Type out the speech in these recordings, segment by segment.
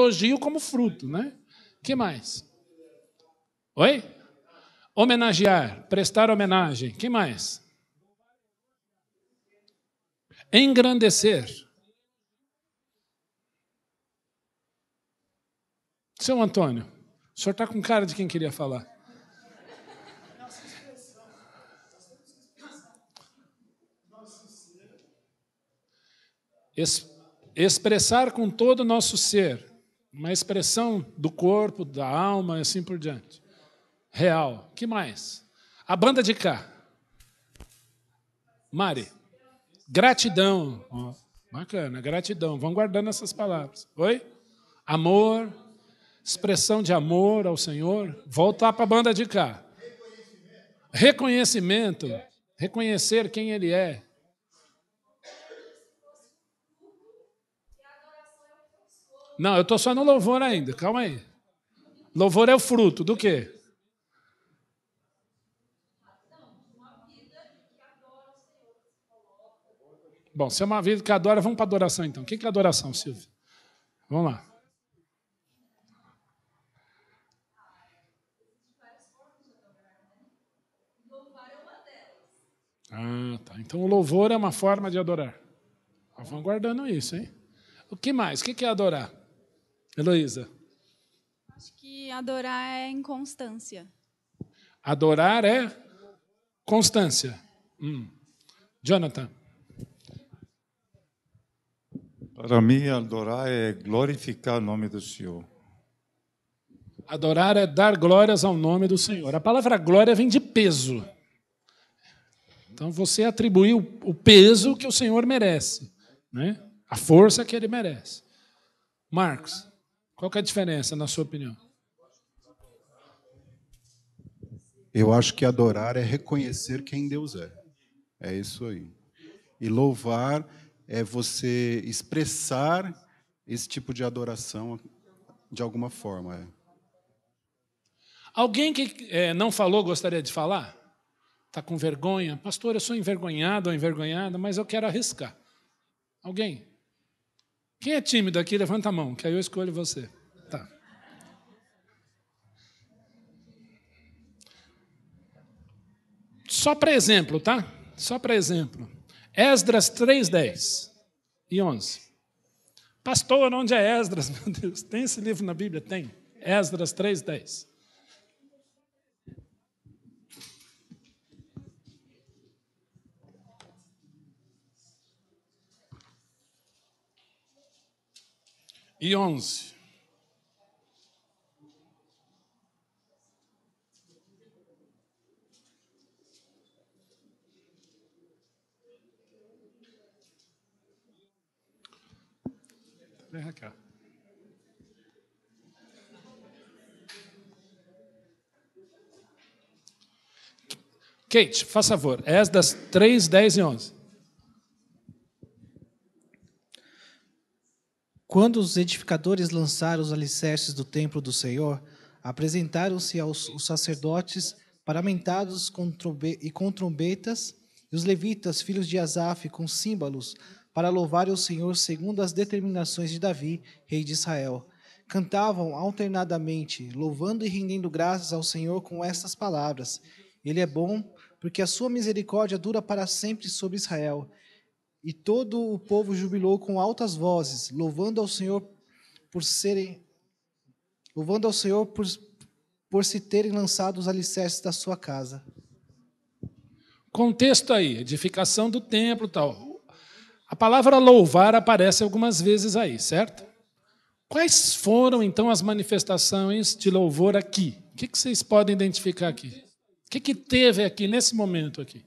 elogio como fruto, né? que mais? Oi? Homenagear, prestar homenagem. que mais? Engrandecer. Seu Antônio, o senhor está com cara de quem queria falar. Ex expressar com todo o nosso ser uma expressão do corpo, da alma e assim por diante. Real. que mais? A banda de cá. Mari. Gratidão. Oh, bacana, gratidão. Vão guardando essas palavras. Oi? Amor. Expressão de amor ao Senhor. Voltar para a banda de cá. Reconhecimento. Reconhecer quem Ele é. Não, eu estou só no louvor ainda, calma aí. Louvor é o fruto do quê? Bom, se é uma vida que adora, vamos para adoração então. O que é adoração, Silvio? Vamos lá. Ah, tá. Então o louvor é uma forma de adorar. vamos guardando isso, hein? O que mais? O que é adorar? Heloísa. Acho que adorar é inconstância. Adorar é constância. Hum. Jonathan. Para mim, adorar é glorificar o nome do Senhor. Adorar é dar glórias ao nome do Senhor. A palavra glória vem de peso. Então você atribui o peso que o Senhor merece, né? a força que ele merece. Marcos. Qual é a diferença, na sua opinião? Eu acho que adorar é reconhecer quem Deus é. É isso aí. E louvar é você expressar esse tipo de adoração de alguma forma. É. Alguém que é, não falou gostaria de falar? Está com vergonha? Pastor, eu sou envergonhado ou envergonhada, mas eu quero arriscar. Alguém? Quem é tímido aqui, levanta a mão, que aí eu escolho você. Tá. Só para exemplo, tá? Só para exemplo. Esdras 3:10 e 11. Pastor, onde é Esdras? Meu Deus, tem esse livro na Bíblia? Tem. Esdras 3:10. e 11. Vem cá. Kate, faça favor, é das 3, 10 e 11. Quando os edificadores lançaram os alicerces do templo do Senhor, apresentaram-se aos sacerdotes paramentados com e com trombetas, e os levitas, filhos de Asaf, com símbolos, para louvar o Senhor segundo as determinações de Davi, rei de Israel. Cantavam alternadamente, louvando e rendendo graças ao Senhor com estas palavras: Ele é bom, porque a sua misericórdia dura para sempre sobre Israel. E todo o povo jubilou com altas vozes, louvando ao Senhor por serem louvando ao Senhor por, por se terem lançado os alicerces da sua casa. Contexto aí, edificação do templo, tal. A palavra louvar aparece algumas vezes aí, certo? Quais foram então as manifestações de louvor aqui? O que, vocês podem identificar aqui? O que, que teve aqui nesse momento aqui?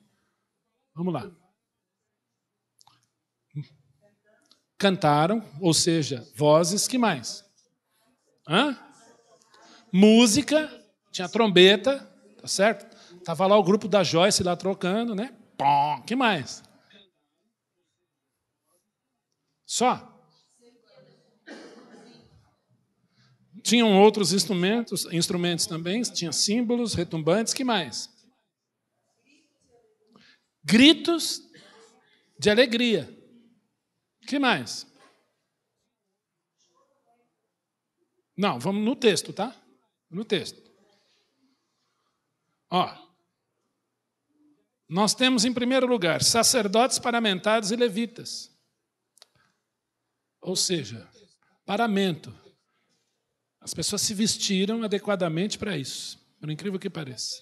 Vamos lá. Cantaram, ou seja, vozes, que mais? Hã? Música, tinha trombeta, tá certo? Tava lá o grupo da Joyce lá trocando, né? Pom, que mais? Só? Tinham outros instrumentos, instrumentos também, tinha símbolos retumbantes, que mais? Gritos de alegria que mais? Não, vamos no texto, tá? No texto. Ó. Nós temos em primeiro lugar sacerdotes paramentados e levitas. Ou seja, paramento. As pessoas se vestiram adequadamente para isso, por incrível que pareça.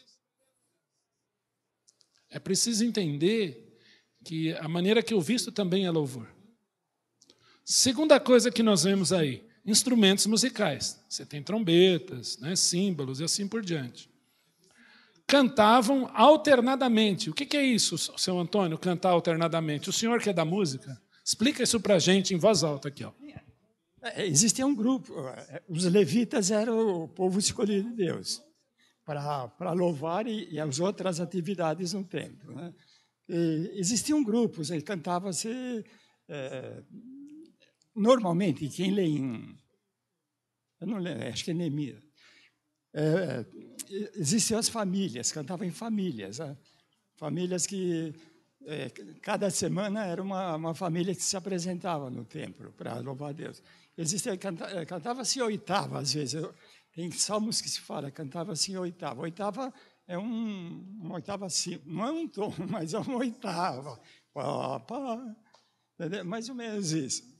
É preciso entender que a maneira que eu visto também é louvor. Segunda coisa que nós vemos aí, instrumentos musicais. Você tem trombetas, né, símbolos e assim por diante. Cantavam alternadamente. O que é isso, seu Antônio, cantar alternadamente? O senhor que é da música? Explica isso para a gente em voz alta aqui. Ó. É, é, existia um grupo, é, os levitas eram o povo escolhido de Deus para louvar e, e, as outras atividades no templo. Né? existiam grupos, aí cantava-se é, Normalmente, quem lê em. Eu não lembro, acho que é Neemias. É, é, existiam as famílias, cantavam em famílias. Né? Famílias que é, cada semana era uma, uma, família que se apresentava no templo para louvar a Deus. Existia, canta, é, cantava-se oitava, às vezes. Tem salmos que se fala, cantava-se oitava. Oitava é um, uma oitava, não é um tom, mas é uma oitava. Pá, mais ou menos isso.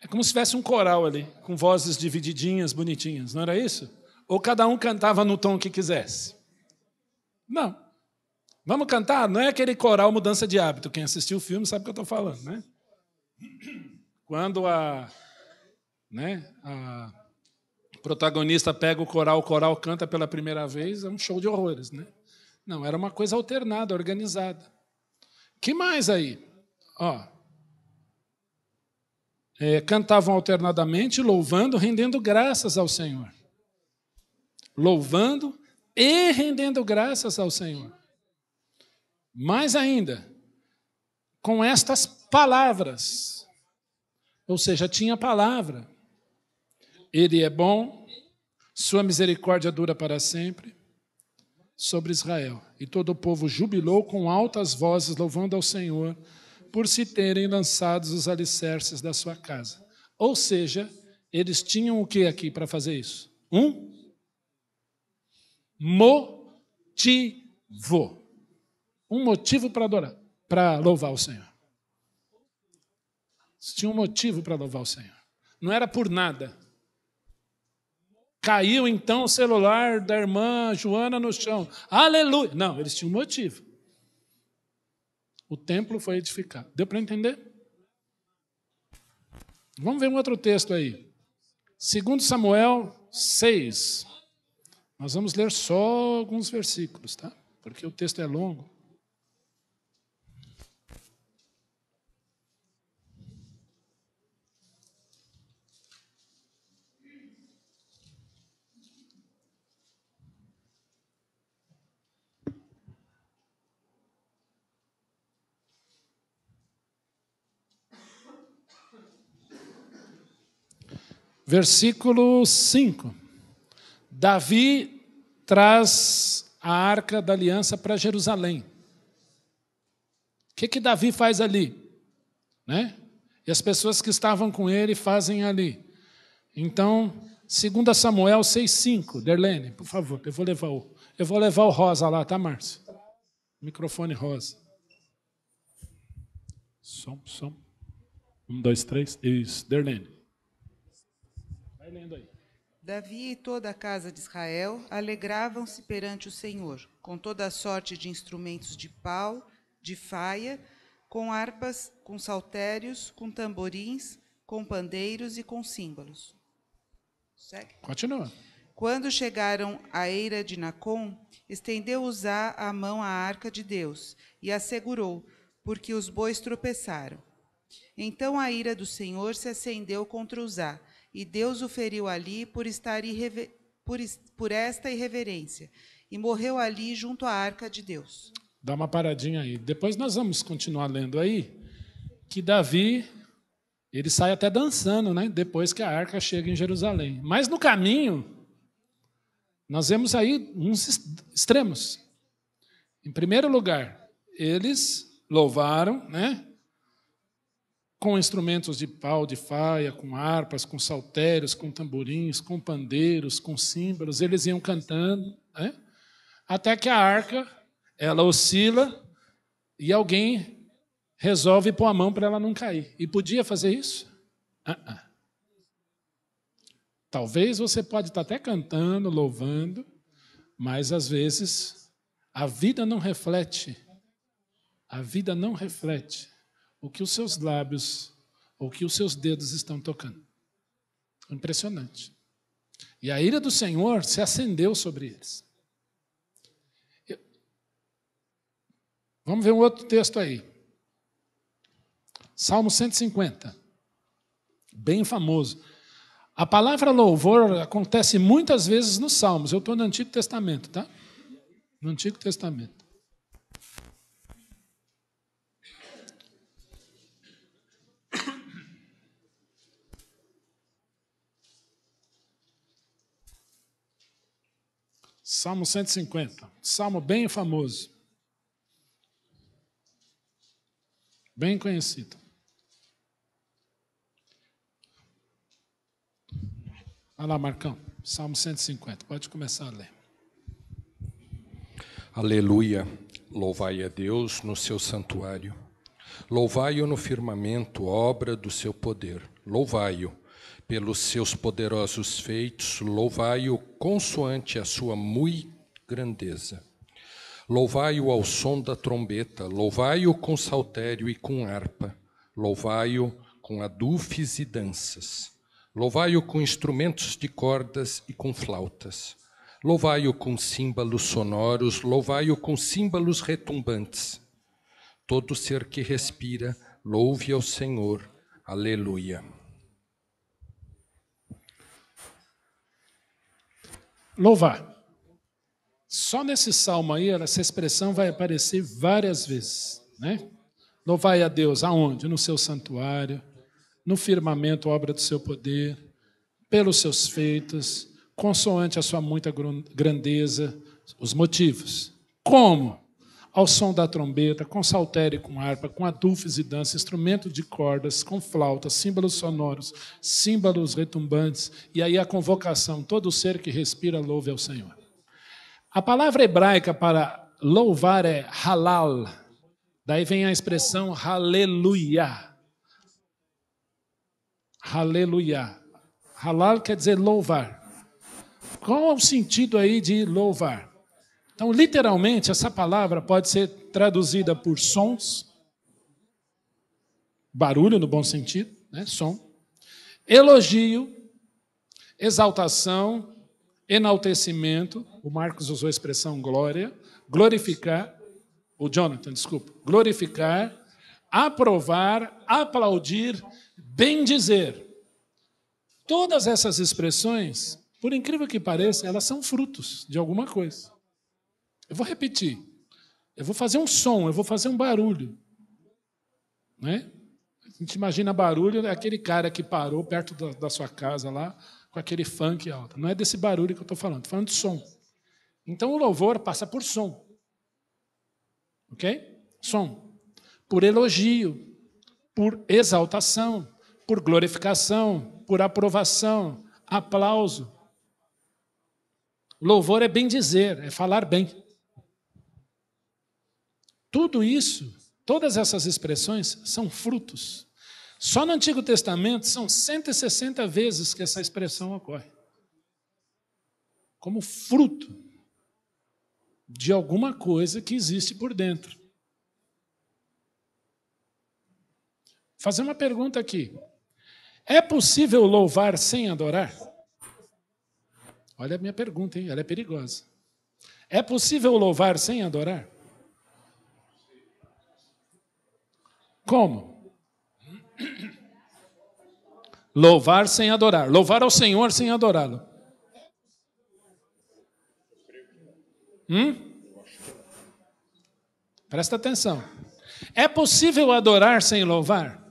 É como se tivesse um coral ali, com vozes divididinhas, bonitinhas, não era isso? Ou cada um cantava no tom que quisesse? Não. Vamos cantar? Não é aquele coral mudança de hábito. Quem assistiu o filme sabe o que eu estou falando, né? Quando a, né, a protagonista pega o coral, o coral canta pela primeira vez, é um show de horrores, né? Não, era uma coisa alternada, organizada. Que mais aí? Ó, é, cantavam alternadamente, louvando, rendendo graças ao Senhor. Louvando e rendendo graças ao Senhor. Mais ainda, com estas palavras. Ou seja, tinha palavra. Ele é bom, sua misericórdia dura para sempre sobre Israel. E todo o povo jubilou com altas vozes, louvando ao Senhor por se terem lançados os alicerces da sua casa. Ou seja, eles tinham o que aqui para fazer isso? Um motivo. Um motivo para adorar, para louvar o Senhor. Eles tinham um motivo para louvar o Senhor. Não era por nada. Caiu então o celular da irmã Joana no chão. Aleluia! Não, eles tinham um motivo. O templo foi edificado. Deu para entender? Vamos ver um outro texto aí. Segundo Samuel 6. Nós vamos ler só alguns versículos, tá? Porque o texto é longo. Versículo 5. Davi traz a arca da aliança para Jerusalém. O que, que Davi faz ali? Né? E as pessoas que estavam com ele fazem ali. Então, 2 Samuel 6,5, Derlene, por favor, eu vou levar o. Eu vou levar o rosa lá, tá, Márcio? Microfone rosa. Som, som. Um, dois, três. Isso, Derlene. Vai lendo aí. Davi e toda a casa de Israel alegravam-se perante o Senhor, com toda a sorte de instrumentos de pau, de faia, com harpas, com saltérios, com tamborins, com pandeiros e com símbolos. Segue? Continua. Quando chegaram à eira de Nacon, estendeu Uzá a mão à arca de Deus e a segurou, porque os bois tropeçaram. Então a ira do Senhor se acendeu contra Uzá, e Deus o feriu ali por, estar por, por esta irreverência, e morreu ali junto à arca de Deus. Dá uma paradinha aí. Depois nós vamos continuar lendo aí que Davi ele sai até dançando, né? Depois que a arca chega em Jerusalém. Mas no caminho, nós vemos aí uns extremos. Em primeiro lugar, eles louvaram, né? com instrumentos de pau, de faia, com harpas, com saltérios, com tamborins, com pandeiros, com símbolos. Eles iam cantando, né? até que a arca ela oscila e alguém resolve pôr a mão para ela não cair. E podia fazer isso? Uh -uh. Talvez você pode estar tá até cantando, louvando, mas às vezes a vida não reflete. A vida não reflete o que os seus lábios, ou que os seus dedos estão tocando. Impressionante. E a ira do Senhor se acendeu sobre eles. Vamos ver um outro texto aí. Salmo 150. Bem famoso. A palavra louvor acontece muitas vezes nos Salmos. Eu estou no Antigo Testamento, tá? No Antigo Testamento. Salmo 150, salmo bem famoso, bem conhecido. Olha lá, Marcão, Salmo 150, pode começar a ler. Aleluia, louvai a Deus no seu santuário, louvai-o no firmamento, obra do seu poder, louvai-o pelos seus poderosos feitos, louvai-o consoante a sua mui grandeza. Louvai-o ao som da trombeta, louvai-o com saltério e com harpa, louvai-o com adufes e danças, louvai-o com instrumentos de cordas e com flautas, louvai-o com símbolos sonoros, louvai-o com símbolos retumbantes. Todo ser que respira, louve ao Senhor. Aleluia. louvar. Só nesse salmo aí, essa expressão vai aparecer várias vezes, né? Louvai a Deus aonde? No seu santuário, no firmamento, obra do seu poder, pelos seus feitos, consoante a sua muita grandeza, os motivos. Como? ao som da trombeta, com saltério e com harpa, com adufes e dança, instrumento de cordas, com flauta, símbolos sonoros, símbolos retumbantes, e aí a convocação, todo ser que respira louve ao Senhor. A palavra hebraica para louvar é halal, daí vem a expressão aleluia. Aleluia. Halal quer dizer louvar. Qual é o sentido aí de louvar? Então, literalmente, essa palavra pode ser traduzida por sons, barulho no bom sentido, né? som, elogio, exaltação, enaltecimento, o Marcos usou a expressão glória, glorificar, o Jonathan, desculpa, glorificar, aprovar, aplaudir, bendizer. Todas essas expressões, por incrível que pareça, elas são frutos de alguma coisa. Eu vou repetir. Eu vou fazer um som, eu vou fazer um barulho. Né? A gente imagina barulho, é aquele cara que parou perto da, da sua casa lá, com aquele funk alto. Não é desse barulho que eu estou falando, estou falando de som. Então o louvor passa por som. Ok? Som. Por elogio, por exaltação, por glorificação, por aprovação, aplauso. Louvor é bem dizer, é falar bem. Tudo isso, todas essas expressões são frutos. Só no Antigo Testamento são 160 vezes que essa expressão ocorre. Como fruto de alguma coisa que existe por dentro. Fazer uma pergunta aqui. É possível louvar sem adorar? Olha a minha pergunta, hein? ela é perigosa. É possível louvar sem adorar? Como? Louvar sem adorar. Louvar ao Senhor sem adorá-lo. Hum? Presta atenção. É possível adorar sem louvar?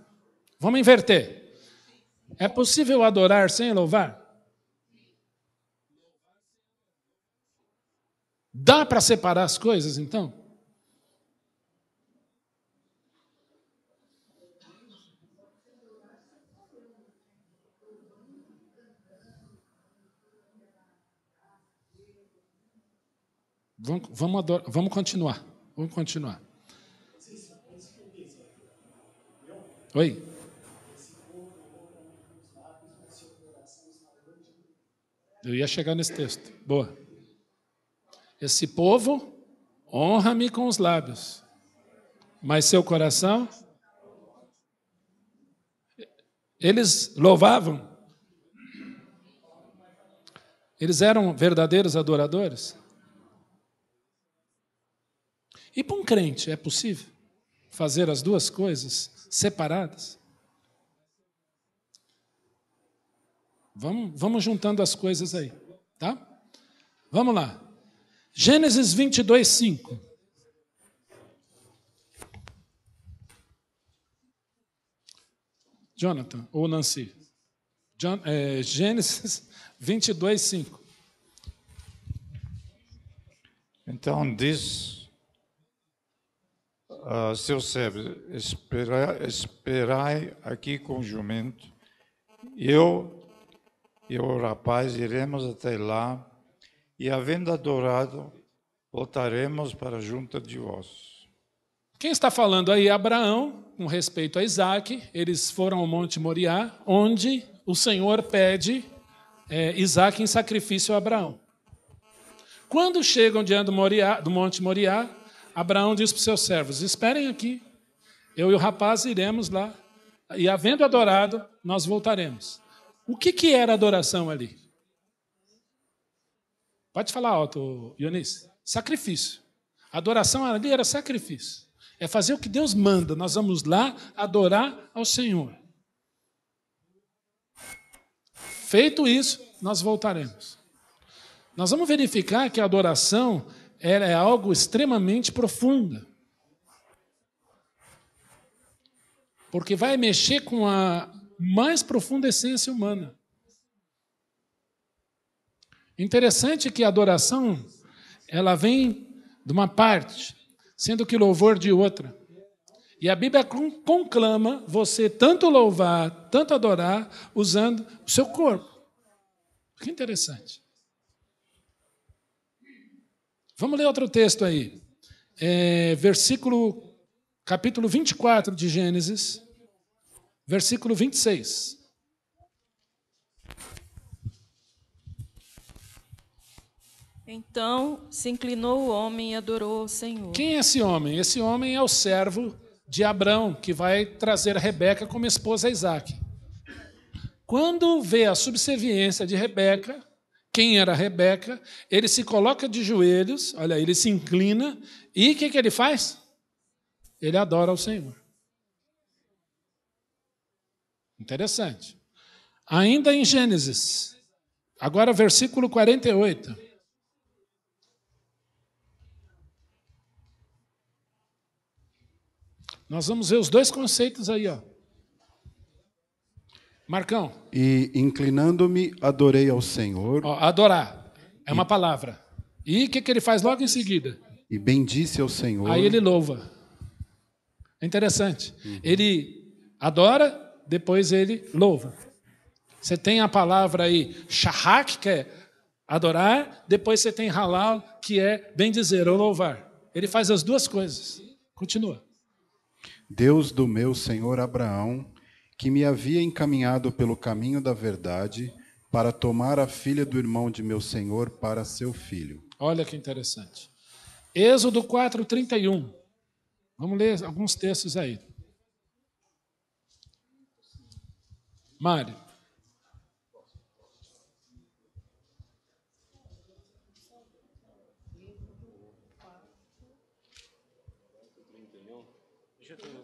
Vamos inverter. É possível adorar sem louvar? Dá para separar as coisas, então? Vamos, vamos, vamos continuar. Vamos continuar. Oi? Eu ia chegar nesse texto. Boa. Esse povo honra-me com os lábios, mas seu coração. Eles louvavam? Eles eram verdadeiros adoradores? E para um crente, é possível fazer as duas coisas separadas? Vamos, vamos juntando as coisas aí, tá? Vamos lá. Gênesis 22, 5. Jonathan ou Nancy? John, é, Gênesis 22, 5. Então diz ah, seu servo espera, esperai aqui com o jumento, eu e o rapaz iremos até lá, e havendo adorado, voltaremos para junto de vós. Quem está falando aí? É Abraão, com respeito a Isaac, eles foram ao Monte Moriá, onde o Senhor pede é, Isaac em sacrifício a Abraão. Quando chegam diante do, Moriá, do Monte Moriá, Abraão disse para os seus servos: Esperem aqui, eu e o rapaz iremos lá, e havendo adorado, nós voltaremos. O que, que era adoração ali? Pode falar alto, Eunice. Sacrifício. Adoração ali era sacrifício. É fazer o que Deus manda. Nós vamos lá adorar ao Senhor. Feito isso, nós voltaremos. Nós vamos verificar que a adoração ela é algo extremamente profunda. Porque vai mexer com a mais profunda essência humana. Interessante que a adoração ela vem de uma parte, sendo que louvor de outra. E a Bíblia conclama você tanto louvar, tanto adorar, usando o seu corpo. Que interessante. Vamos ler outro texto aí. É, versículo, capítulo 24 de Gênesis, versículo 26. Então se inclinou o homem e adorou o Senhor. Quem é esse homem? Esse homem é o servo de Abrão, que vai trazer Rebeca como esposa a Isaac. Quando vê a subserviência de Rebeca, quem era Rebeca, ele se coloca de joelhos, olha, ele se inclina e o que, que ele faz? Ele adora ao Senhor. Interessante. Ainda em Gênesis, agora versículo 48. Nós vamos ver os dois conceitos aí, ó. Marcão. E inclinando-me, adorei ao Senhor. Ó, adorar é e... uma palavra. E o que, que ele faz logo em seguida? E bendisse ao Senhor. Aí ele louva. É interessante. Uhum. Ele adora, depois ele louva. Você tem a palavra aí, shahak, que é adorar, depois você tem halal, que é bendizer ou louvar. Ele faz as duas coisas. Continua. Deus do meu Senhor Abraão, que me havia encaminhado pelo caminho da verdade para tomar a filha do irmão de meu senhor para seu filho. Olha que interessante. Êxodo 4:31. Vamos ler alguns textos aí. Mari.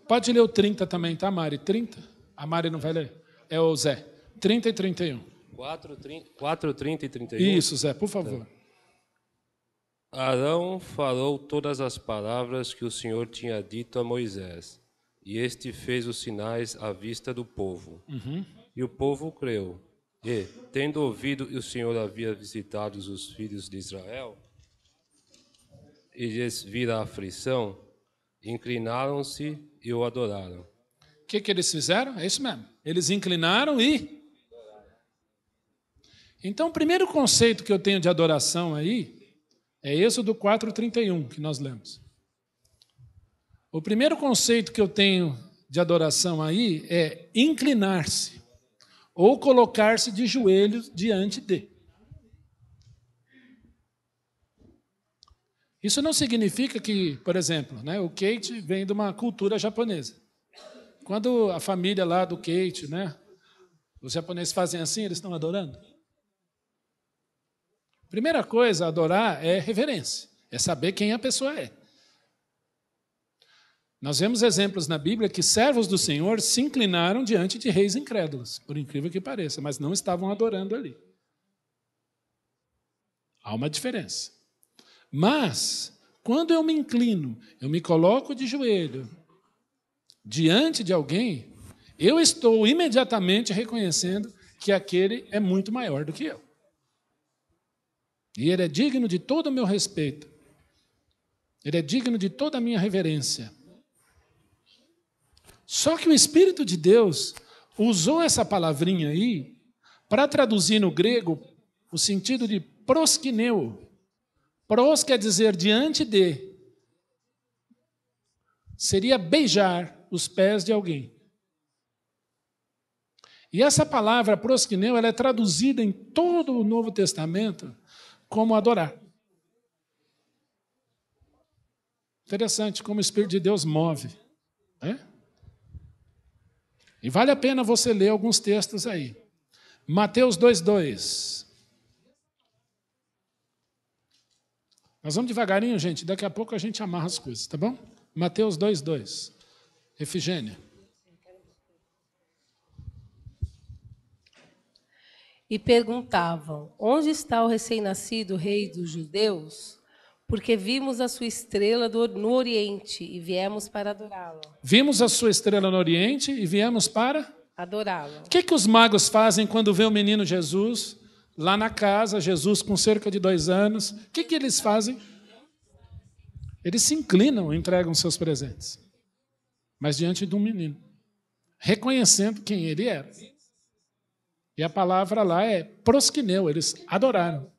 Pode ler o 30 também, tá, Mari? 30. A Mari não vai ler? É o Zé. 30 e 31. 4, 30, 4, 30 e 31. Isso, Zé, por favor. Tá. Arão falou todas as palavras que o Senhor tinha dito a Moisés, e este fez os sinais à vista do povo. Uhum. E o povo creu. E, tendo ouvido que o Senhor havia visitado os filhos de Israel, e lhes vira a aflição, inclinaram-se e o adoraram. O que, que eles fizeram? É isso mesmo. Eles inclinaram e. Então, o primeiro conceito que eu tenho de adoração aí é Êxodo 4,31, que nós lemos. O primeiro conceito que eu tenho de adoração aí é inclinar-se ou colocar-se de joelhos diante de. Isso não significa que, por exemplo, né, o Kate vem de uma cultura japonesa. Quando a família lá do Kate, né? Os japoneses fazem assim, eles estão adorando. Primeira coisa a adorar é reverência, é saber quem a pessoa é. Nós vemos exemplos na Bíblia que servos do Senhor se inclinaram diante de reis incrédulos, por incrível que pareça, mas não estavam adorando ali. Há uma diferença. Mas, quando eu me inclino, eu me coloco de joelho, diante de alguém, eu estou imediatamente reconhecendo que aquele é muito maior do que eu. E ele é digno de todo o meu respeito. Ele é digno de toda a minha reverência. Só que o Espírito de Deus usou essa palavrinha aí para traduzir no grego o sentido de proskineu. Pros quer dizer diante de. Seria beijar, os pés de alguém. E essa palavra prosquineu, ela é traduzida em todo o Novo Testamento como adorar. Interessante como o Espírito de Deus move. Né? E vale a pena você ler alguns textos aí. Mateus 2,2. Nós vamos devagarinho, gente. Daqui a pouco a gente amarra as coisas, tá bom? Mateus 2,2. Efigênia. E perguntavam: Onde está o recém-nascido rei dos judeus? Porque vimos a sua estrela no Oriente e viemos para adorá-lo. Vimos a sua estrela no Oriente e viemos para adorá-lo. O que, que os magos fazem quando vê o menino Jesus lá na casa, Jesus com cerca de dois anos? O que, que eles fazem? Eles se inclinam e entregam seus presentes mas diante de um menino, reconhecendo quem ele era. E a palavra lá é prosquineu, eles adoraram.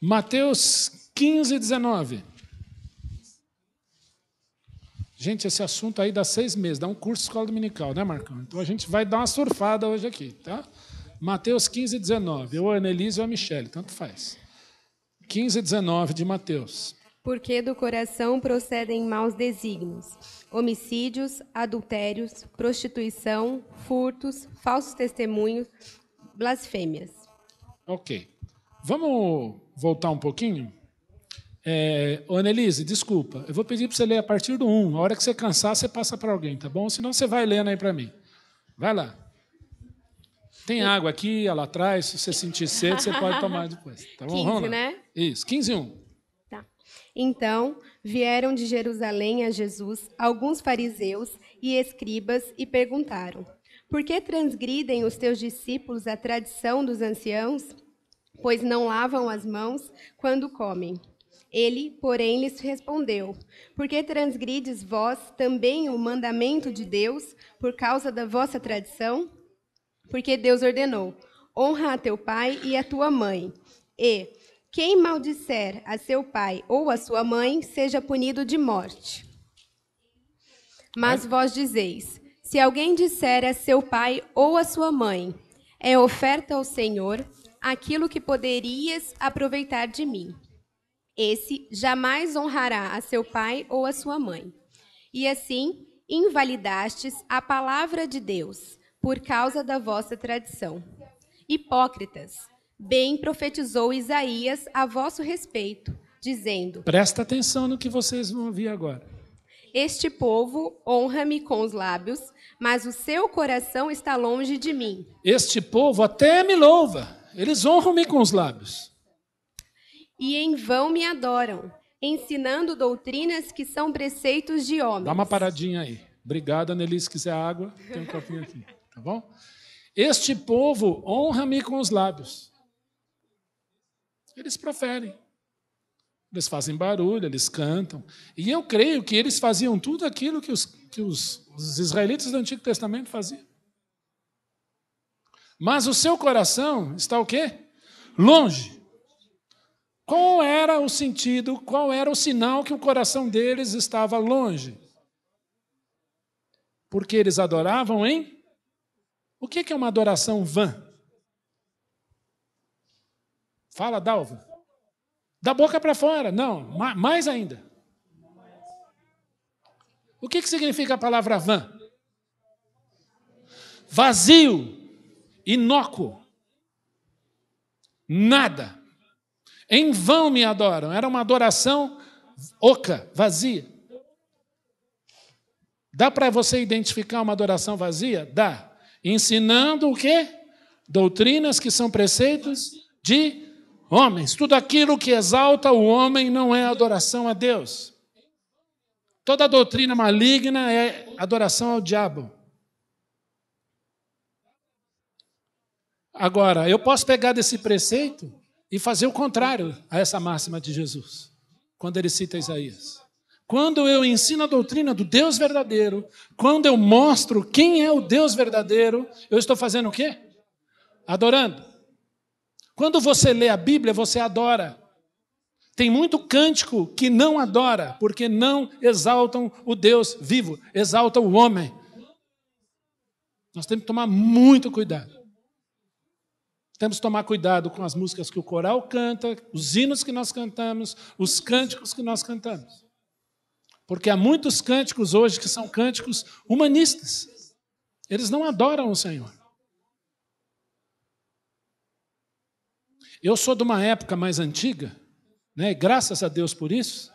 Mateus 15, 19. Gente, esse assunto aí dá seis meses, dá um curso de escola dominical, né, Marcão? Então a gente vai dar uma surfada hoje aqui, tá? Mateus 15, 19. Ou a Anelise ou a Michele, tanto faz. 15, 19 de Mateus porque do coração procedem maus desígnios, homicídios, adultérios, prostituição, furtos, falsos testemunhos, blasfêmias. Ok. Vamos voltar um pouquinho? É, Annelise, desculpa, eu vou pedir para você ler a partir do 1. A hora que você cansar, você passa para alguém, tá bom? Senão você vai lendo aí para mim. Vai lá. Tem água aqui, lá atrás. Se você sentir sede, você pode tomar depois. Tá bom? 15, né? Isso, 15 e 1. Então vieram de Jerusalém a Jesus alguns fariseus e escribas e perguntaram: Por que transgridem os teus discípulos a tradição dos anciãos? Pois não lavam as mãos quando comem. Ele, porém, lhes respondeu: Por que transgrides vós também o mandamento de Deus por causa da vossa tradição? Porque Deus ordenou: Honra a teu pai e a tua mãe. E quem maldisser a seu pai ou a sua mãe, seja punido de morte. Mas vós dizeis: se alguém disser a seu pai ou a sua mãe, é oferta ao Senhor aquilo que poderias aproveitar de mim. Esse jamais honrará a seu pai ou a sua mãe. E assim invalidastes a palavra de Deus por causa da vossa tradição. Hipócritas! bem profetizou Isaías a vosso respeito, dizendo: Presta atenção no que vocês vão ouvir agora. Este povo honra-me com os lábios, mas o seu coração está longe de mim. Este povo até me louva, eles honram-me com os lábios. E em vão me adoram, ensinando doutrinas que são preceitos de homens. Dá uma paradinha aí. Obrigado, Annelise, se quiser água, tem um copinho aqui, tá bom? Este povo honra-me com os lábios, eles proferem. Eles fazem barulho, eles cantam. E eu creio que eles faziam tudo aquilo que os, que os, os israelitas do Antigo Testamento faziam. Mas o seu coração está o quê? Longe. Qual era o sentido, qual era o sinal que o coração deles estava longe? Porque eles adoravam em? O que é uma adoração vã? Fala, Dalva. Da boca para fora. Não, mais ainda. O que, que significa a palavra vã? Vazio, inócuo, nada. Em vão me adoram. Era uma adoração oca, vazia. Dá para você identificar uma adoração vazia? Dá. Ensinando o quê? Doutrinas que são preceitos de Homens, tudo aquilo que exalta o homem não é adoração a Deus. Toda doutrina maligna é adoração ao diabo. Agora, eu posso pegar desse preceito e fazer o contrário a essa máxima de Jesus, quando ele cita Isaías. Quando eu ensino a doutrina do Deus verdadeiro, quando eu mostro quem é o Deus verdadeiro, eu estou fazendo o quê? Adorando. Quando você lê a Bíblia, você adora. Tem muito cântico que não adora, porque não exaltam o Deus vivo, exaltam o homem. Nós temos que tomar muito cuidado. Temos que tomar cuidado com as músicas que o coral canta, os hinos que nós cantamos, os cânticos que nós cantamos. Porque há muitos cânticos hoje que são cânticos humanistas. Eles não adoram o Senhor. Eu sou de uma época mais antiga, né? E graças a Deus por isso,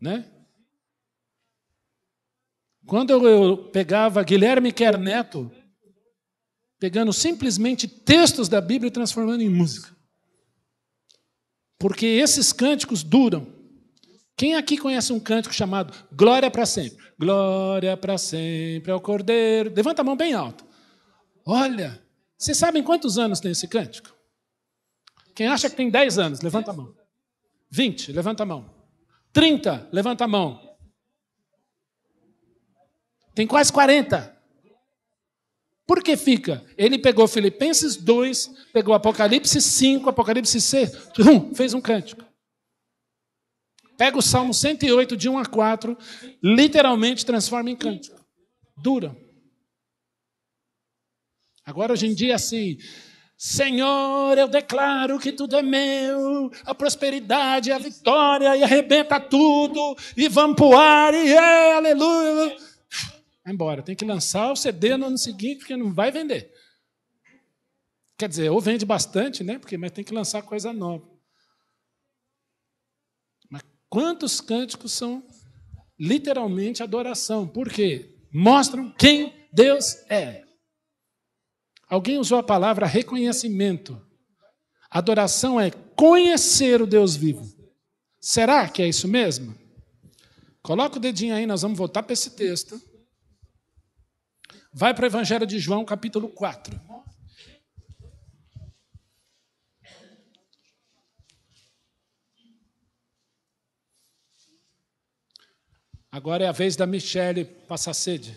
né? Quando eu pegava Guilherme Quer Neto, pegando simplesmente textos da Bíblia e transformando em música. Porque esses cânticos duram. Quem aqui conhece um cântico chamado Glória para sempre? Glória para sempre ao Cordeiro. Levanta a mão bem alto. Olha, vocês sabem quantos anos tem esse cântico? Quem acha que tem 10 anos, levanta a mão. 20, levanta a mão. 30, levanta a mão. Tem quase 40. Por que fica? Ele pegou Filipenses 2, pegou Apocalipse 5, Apocalipse 6, hum, fez um cântico. Pega o Salmo 108, de 1 a 4, literalmente transforma em cântico. Dura. Agora, hoje em dia, assim, Senhor, eu declaro que tudo é meu, a prosperidade, a vitória, e arrebenta tudo, e vamos pro ar, e é, aleluia. Vai embora, tem que lançar o CD no ano seguinte, porque não vai vender. Quer dizer, ou vende bastante, né? Porque, mas tem que lançar coisa nova. Mas quantos cânticos são literalmente adoração? Por quê? Mostram quem Deus é. Alguém usou a palavra reconhecimento. Adoração é conhecer o Deus vivo. Será que é isso mesmo? Coloca o dedinho aí, nós vamos voltar para esse texto. Vai para o Evangelho de João, capítulo 4. Agora é a vez da Michelle passar sede.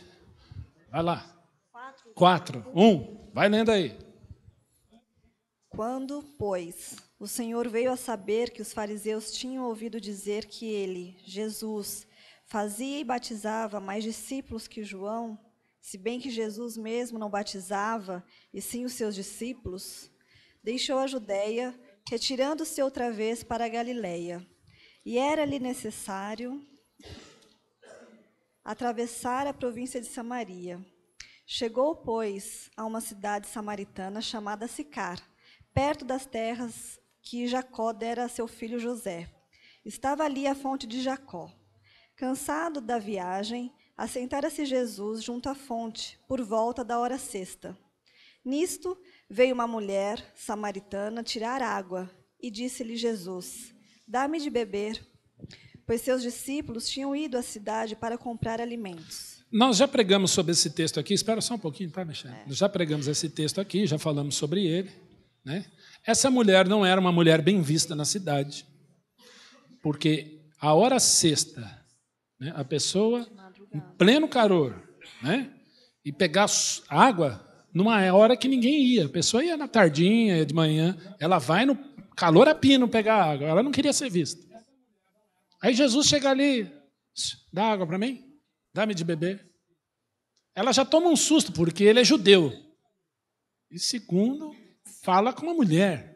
Vai lá. 4, Quatro. Um. Vai lendo aí. Quando, pois, o Senhor veio a saber que os fariseus tinham ouvido dizer que ele, Jesus, fazia e batizava mais discípulos que João, se bem que Jesus mesmo não batizava, e sim os seus discípulos, deixou a Judéia, retirando-se outra vez para a Galiléia. E era-lhe necessário atravessar a província de Samaria. Chegou, pois, a uma cidade samaritana chamada Sicar, perto das terras que Jacó dera a seu filho José. Estava ali a fonte de Jacó. Cansado da viagem, assentara-se Jesus junto à fonte, por volta da hora sexta. Nisto, veio uma mulher samaritana tirar água, e disse-lhe Jesus: Dá-me de beber, pois seus discípulos tinham ido à cidade para comprar alimentos. Nós já pregamos sobre esse texto aqui, espera só um pouquinho, tá, mexendo. É. Já pregamos esse texto aqui, já falamos sobre ele. Né? Essa mulher não era uma mulher bem vista na cidade, porque a hora sexta, né, a pessoa em pleno calor, né, e pegar água numa hora que ninguém ia. A pessoa ia na tardinha, ia de manhã, ela vai no calor a pino pegar água, ela não queria ser vista. Aí Jesus chega ali, dá água para mim? Dá-me de beber. Ela já toma um susto, porque ele é judeu. E segundo, fala com uma mulher.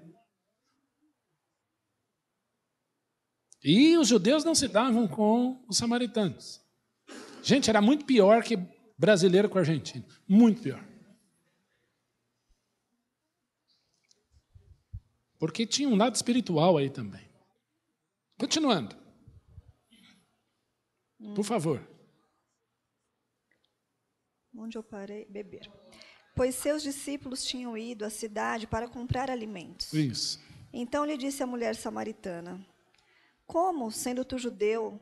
E os judeus não se davam com os samaritanos. Gente, era muito pior que brasileiro com argentino. Muito pior. Porque tinha um lado espiritual aí também. Continuando. Por favor onde eu parei? Beber. Pois seus discípulos tinham ido à cidade para comprar alimentos. Isso. Então lhe disse a mulher samaritana: Como, sendo tu judeu,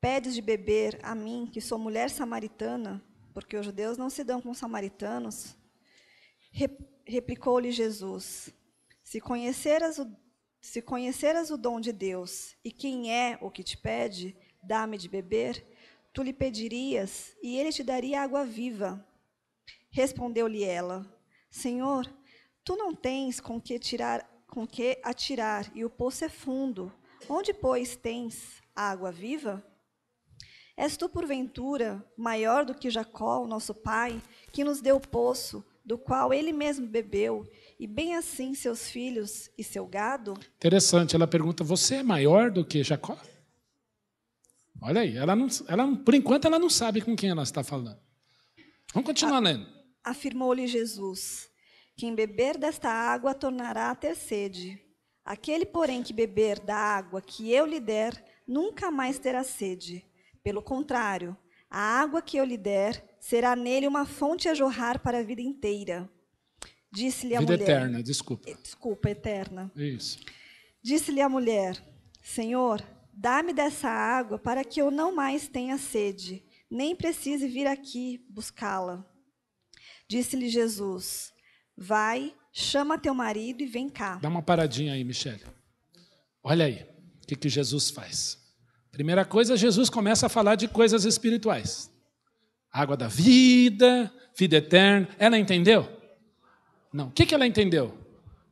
pedes de beber a mim, que sou mulher samaritana? Porque os judeus não se dão com os samaritanos. Replicou-lhe Jesus: Se conheceras o se conheceras o dom de Deus e quem é o que te pede, dá-me de beber, Tu lhe pedirias, e ele te daria água viva. Respondeu-lhe ela: Senhor, tu não tens com que tirar, com que atirar, e o poço é fundo. Onde, pois, tens a água viva? És tu, porventura, maior do que Jacó, nosso pai, que nos deu o poço, do qual ele mesmo bebeu, e bem assim seus filhos e seu gado? Interessante, ela pergunta: Você é maior do que Jacó? Olha aí, ela, não, ela por enquanto ela não sabe com quem ela está falando. Vamos continuar a, lendo. Afirmou-lhe Jesus: Quem beber desta água tornará a ter sede. Aquele, porém, que beber da água que eu lhe der, nunca mais terá sede. Pelo contrário, a água que eu lhe der será nele uma fonte a jorrar para a vida inteira. Disse-lhe a vida mulher. Vida eterna, desculpa. Desculpa, eterna. Isso. Disse-lhe a mulher: Senhor, Dá-me dessa água para que eu não mais tenha sede, nem precise vir aqui buscá-la. Disse-lhe Jesus: Vai, chama teu marido e vem cá. Dá uma paradinha aí, Michele. Olha aí o que, que Jesus faz. Primeira coisa, Jesus começa a falar de coisas espirituais. Água da vida, vida eterna. Ela entendeu? Não. O que, que ela entendeu?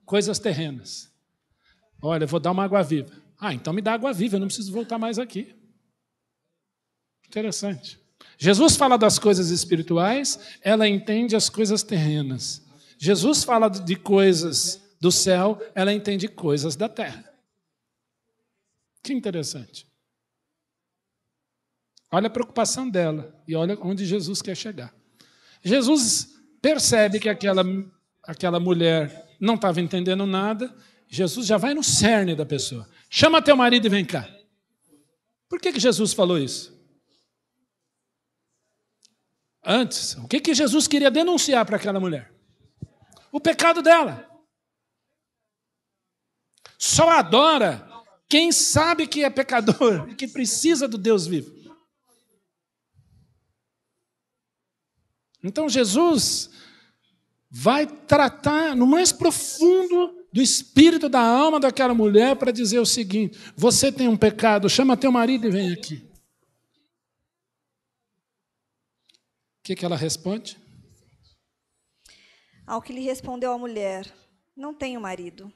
Coisas terrenas. Olha, eu vou dar uma água viva. Ah, então me dá água viva, eu não preciso voltar mais aqui. Interessante. Jesus fala das coisas espirituais, ela entende as coisas terrenas. Jesus fala de coisas do céu, ela entende coisas da terra. Que interessante. Olha a preocupação dela e olha onde Jesus quer chegar. Jesus percebe que aquela, aquela mulher não estava entendendo nada, Jesus já vai no cerne da pessoa. Chama teu marido e vem cá. Por que, que Jesus falou isso? Antes, o que, que Jesus queria denunciar para aquela mulher? O pecado dela. Só adora quem sabe que é pecador e que precisa do Deus vivo. Então Jesus vai tratar no mais profundo do espírito da alma daquela mulher para dizer o seguinte: você tem um pecado, chama teu marido e vem aqui. O que, que ela responde? Ao que lhe respondeu a mulher: Não tenho marido.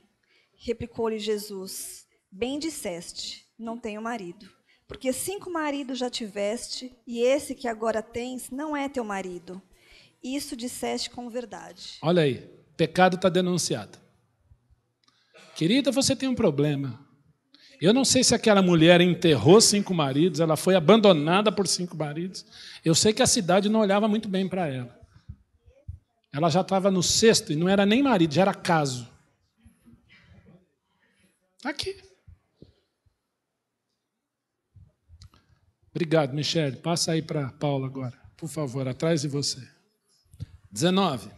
Replicou-lhe Jesus: Bem disseste, não tenho marido. Porque cinco maridos já tiveste, e esse que agora tens não é teu marido. Isso disseste com verdade. Olha aí, pecado está denunciado. Querida, você tem um problema. Eu não sei se aquela mulher enterrou cinco maridos, ela foi abandonada por cinco maridos. Eu sei que a cidade não olhava muito bem para ela. Ela já estava no sexto e não era nem marido, já era caso. Está aqui. Obrigado, Michele. Passa aí para Paula agora, por favor, atrás de você. 19.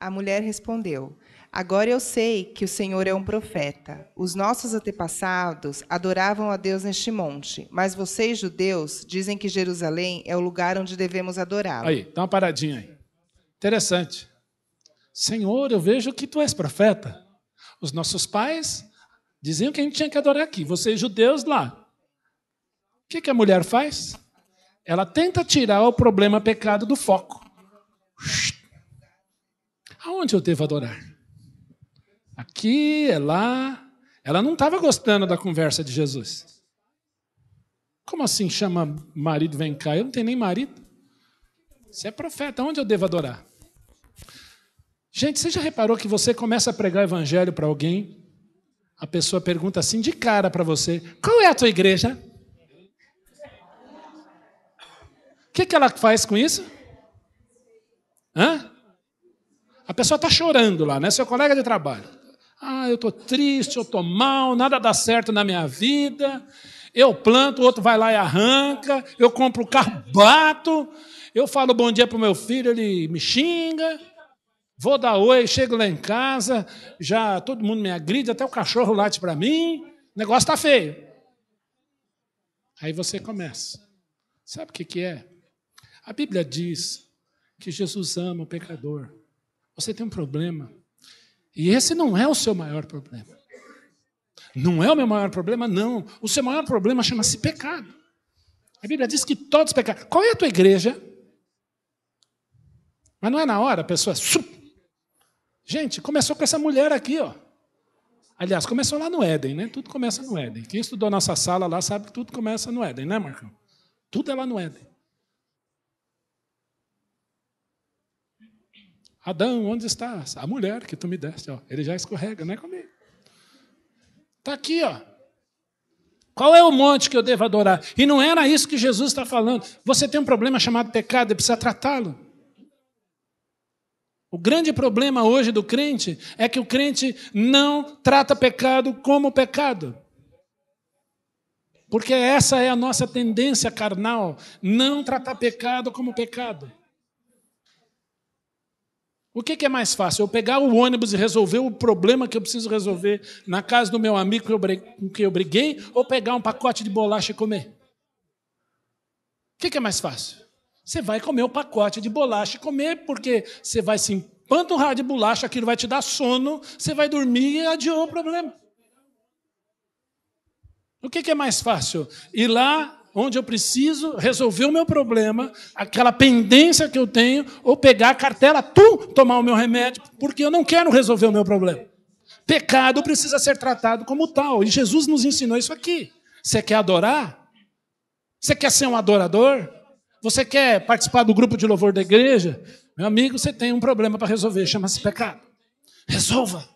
A mulher respondeu: Agora eu sei que o Senhor é um profeta. Os nossos antepassados adoravam a Deus neste monte, mas vocês, judeus, dizem que Jerusalém é o lugar onde devemos adorá-lo. Aí, dá uma paradinha aí. Interessante. Senhor, eu vejo que tu és profeta. Os nossos pais diziam que a gente tinha que adorar aqui, vocês, judeus, lá. O que, que a mulher faz? Ela tenta tirar o problema pecado do foco. Aonde eu devo adorar? Aqui, é lá. Ela não estava gostando da conversa de Jesus. Como assim chama marido, vem cá? Eu não tenho nem marido. Você é profeta, onde eu devo adorar? Gente, você já reparou que você começa a pregar evangelho para alguém, a pessoa pergunta assim de cara para você: qual é a tua igreja? O que, que ela faz com isso? Hã? A pessoa está chorando lá, né? Seu colega de trabalho. Ah, eu estou triste, eu estou mal, nada dá certo na minha vida. Eu planto, o outro vai lá e arranca. Eu compro o carro, bato. Eu falo bom dia para o meu filho, ele me xinga. Vou dar oi, chego lá em casa, já todo mundo me agride, até o cachorro late para mim. O negócio está feio. Aí você começa. Sabe o que, que é? A Bíblia diz que Jesus ama o pecador. Você tem um problema, e esse não é o seu maior problema. Não é o meu maior problema, não. O seu maior problema chama-se pecado. A Bíblia diz que todos pecaram. Qual é a tua igreja? Mas não é na hora, a pessoa. É Gente, começou com essa mulher aqui, ó. Aliás, começou lá no Éden, né? Tudo começa no Éden. Quem estudou nossa sala lá sabe que tudo começa no Éden, né, Marcão? Tudo é lá no Éden. Adão, onde estás? A mulher que tu me deste. Ó. Ele já escorrega, não é comigo. Está aqui, ó. Qual é o monte que eu devo adorar? E não era isso que Jesus está falando. Você tem um problema chamado pecado e precisa tratá-lo. O grande problema hoje do crente é que o crente não trata pecado como pecado. Porque essa é a nossa tendência carnal, não tratar pecado como pecado. O que, é mais fácil? Eu pegar o ônibus e resolver o problema que eu preciso resolver na casa do meu amigo com que eu briguei, ou pegar um pacote de bolacha e comer? O que, é mais fácil? Você vai comer o pacote de bolacha e comer, porque você vai se empanturrar de bolacha, aquilo vai te dar sono, você vai dormir e adiou o problema. O que é mais fácil? Ir lá onde eu preciso resolver o meu problema, aquela pendência que eu tenho, ou pegar a cartela, tu tomar o meu remédio, porque eu não quero resolver o meu problema. Pecado precisa ser tratado como tal, e Jesus nos ensinou isso aqui. Você quer adorar? Você quer ser um adorador? Você quer participar do grupo de louvor da igreja? Meu amigo, você tem um problema para resolver, chama-se pecado. Resolva.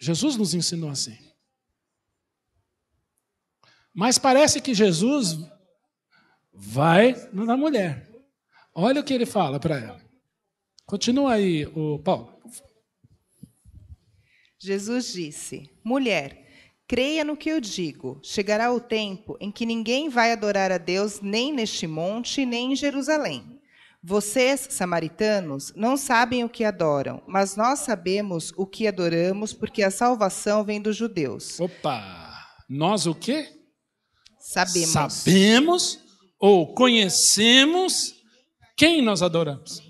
Jesus nos ensinou assim. Mas parece que Jesus vai na mulher. Olha o que ele fala para ela. Continua aí, o Paulo. Jesus disse: Mulher, creia no que eu digo. Chegará o tempo em que ninguém vai adorar a Deus nem neste monte, nem em Jerusalém. Vocês, samaritanos, não sabem o que adoram, mas nós sabemos o que adoramos, porque a salvação vem dos judeus. Opa! Nós o quê? sabemos. Sabemos ou conhecemos quem nós adoramos.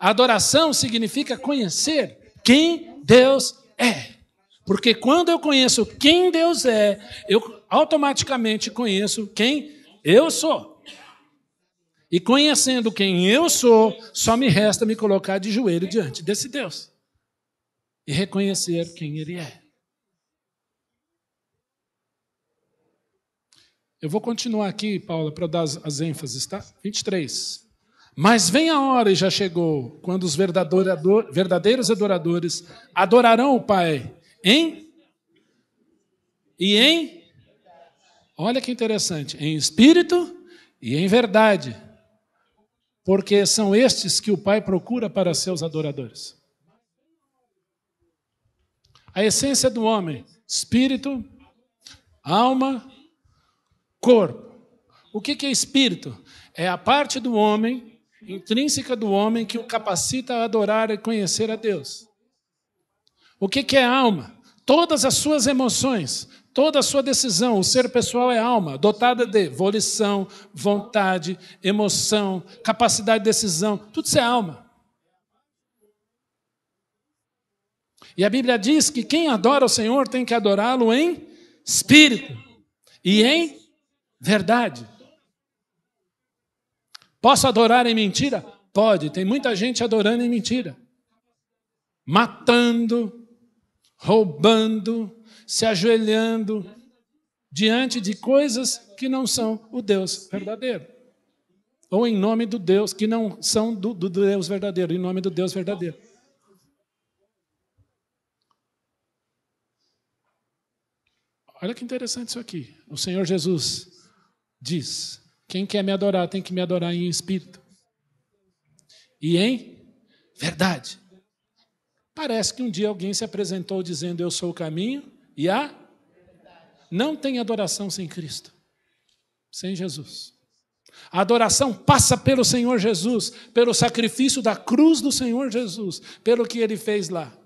Adoração significa conhecer quem Deus é. Porque quando eu conheço quem Deus é, eu automaticamente conheço quem eu sou. E conhecendo quem eu sou, só me resta me colocar de joelho diante desse Deus e reconhecer quem Ele é. Eu vou continuar aqui, Paula, para dar as, ênfases, tá? 23. Mas vem a hora, e já chegou, quando os verdadeiros adoradores adorarão o Pai em e em. Olha que interessante, em espírito e em verdade, porque são estes que o Pai procura para seus adoradores. A essência do homem: espírito, alma corpo. O que é espírito? É a parte do homem, intrínseca do homem, que o capacita a adorar e conhecer a Deus. O que é alma? Todas as suas emoções, toda a sua decisão, o ser pessoal é alma, dotada de volição, vontade, emoção, capacidade de decisão, tudo isso é alma. E a Bíblia diz que quem adora o Senhor tem que adorá-lo em espírito e em verdade. Posso adorar em mentira? Pode, tem muita gente adorando em mentira. Matando, roubando, se ajoelhando diante de coisas que não são o Deus verdadeiro. Ou em nome do Deus, que não são do, do Deus verdadeiro, em nome do Deus verdadeiro. Olha que interessante isso aqui. O Senhor Jesus diz: Quem quer me adorar tem que me adorar em espírito e em verdade. Parece que um dia alguém se apresentou dizendo: Eu sou o caminho e a. Não tem adoração sem Cristo, sem Jesus. A adoração passa pelo Senhor Jesus, pelo sacrifício da cruz do Senhor Jesus, pelo que ele fez lá.